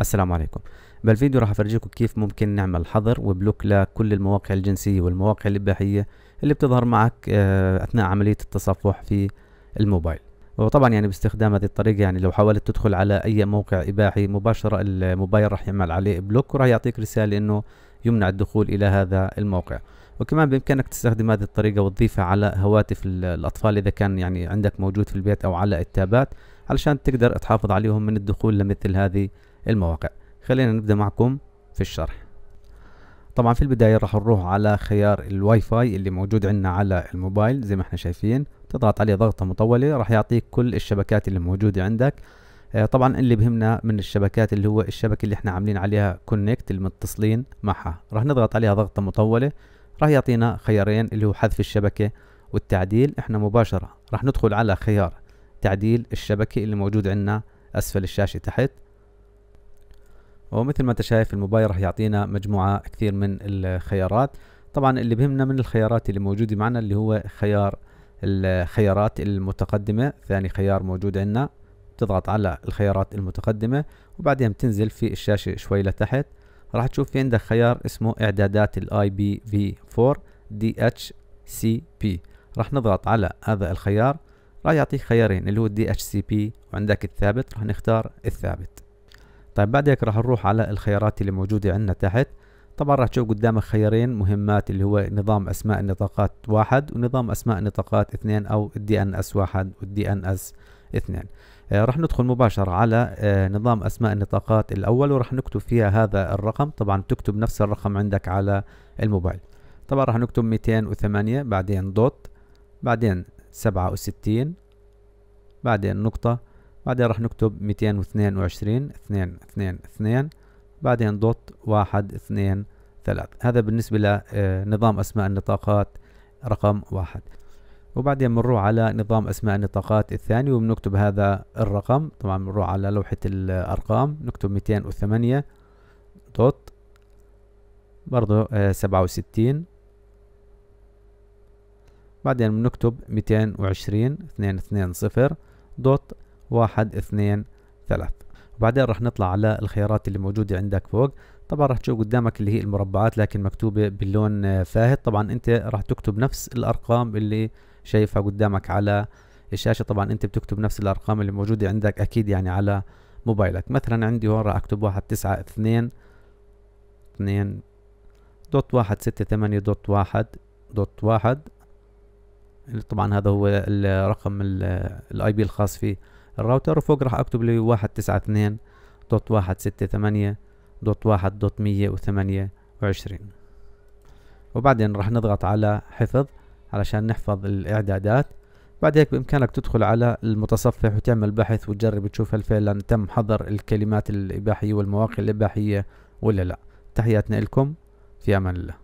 السلام عليكم بالفيديو راح افرجيكم كيف ممكن نعمل حظر وبلوك لكل المواقع الجنسية والمواقع الإباحية اللي بتظهر معك آه، أثناء عملية التصفح في الموبايل وطبعا يعني باستخدام هذه الطريقة يعني لو حاولت تدخل على أي موقع إباحي مباشرة الموبايل راح يعمل عليه بلوك وراح يعطيك رسالة إنه يمنع الدخول إلى هذا الموقع وكمان بإمكانك تستخدم هذه الطريقة وتضيفها على هواتف الأطفال إذا كان يعني عندك موجود في البيت أو على التابات علشان تقدر تحافظ عليهم من الدخول لمثل هذه المواقع خلينا نبدأ معكم في الشرح طبعا في البداية راح نروح على خيار الواي فاي اللي موجود عندنا على الموبايل زي ما احنا شايفين تضغط عليه ضغطة مطولة راح يعطيك كل الشبكات اللي موجودة عندك آه، طبعا اللي بهمنا من الشبكات اللي هو الشبكة اللي احنا عاملين عليها كونكت اللي متصلين معها راح نضغط عليها ضغطة مطولة راح يعطينا خيارين اللي هو حذف الشبكة والتعديل احنا مباشرة راح ندخل على خيار تعديل الشبكة اللي موجود عندنا اسفل الشاشة تحت ومثل ما انت شايف الموبايل راح يعطينا مجموعة كثير من الخيارات طبعا اللي بهمنا من الخيارات اللي موجودة معنا اللي هو خيار الخيارات المتقدمة ثاني خيار موجود عندنا بتضغط على الخيارات المتقدمة وبعدين بتنزل في الشاشة شوي لتحت راح تشوف في عندك خيار اسمه اعدادات الاي بي في 4 دي اتش سي بي راح نضغط على هذا الخيار راح يعطيك خيارين اللي هو دي اتش سي بي وعندك الثابت راح نختار الثابت طيب بعد هيك راح نروح على الخيارات اللي موجودة عندنا تحت طبعا راح تشوف قدامك خيارين مهمات اللي هو نظام اسماء النطاقات واحد ونظام اسماء النطاقات اثنين او الدي ان اس واحد والدي ان اس اثنين آه، راح ندخل مباشرة على آه، نظام اسماء النطاقات الاول وراح نكتب فيها هذا الرقم طبعا تكتب نفس الرقم عندك على الموبايل طبعا راح نكتب 208 بعدين دوت بعدين 67 بعدين نقطة بعدين راح نكتب 222 2 اثنين اثنين بعدين دوت 1 2 3 هذا بالنسبة لنظام آه، أسماء النطاقات رقم واحد وبعدين بنروح على نظام أسماء النطاقات الثاني وبنكتب هذا الرقم طبعا بنروح على لوحة الأرقام نكتب 208 دوت برضه آه، 67 بعدين بنكتب 220 220 دوت واحد اثنين ثلاث وبعدين راح نطلع على الخيارات اللي موجودة عندك فوق طبعا راح تشوف قدامك اللي هي المربعات لكن مكتوبة باللون آه، فاهد طبعا انت راح تكتب نفس الارقام اللي شايفها قدامك على الشاشة طبعا انت بتكتب نفس الارقام اللي موجودة عندك اكيد يعني على موبايلك مثلا عندي هون راح اكتب واحد تسعة اثنين اثنين دوت واحد ستة ثمانية دوت واحد دوت واحد طبعا هذا هو الرقم الاي بي الخاص فيه الراوتر وفوق راح اكتب لي واحد تسعة اثنين دوت واحد ستة ثمانية دوت واحد دوت مية وثمانية وعشرين وبعدين راح نضغط على حفظ علشان نحفظ الاعدادات بعد هيك بامكانك تدخل على المتصفح وتعمل بحث وتجرب تشوف هل فعلا تم حظر الكلمات الاباحية والمواقع الاباحية ولا لا تحياتنا لكم في امان الله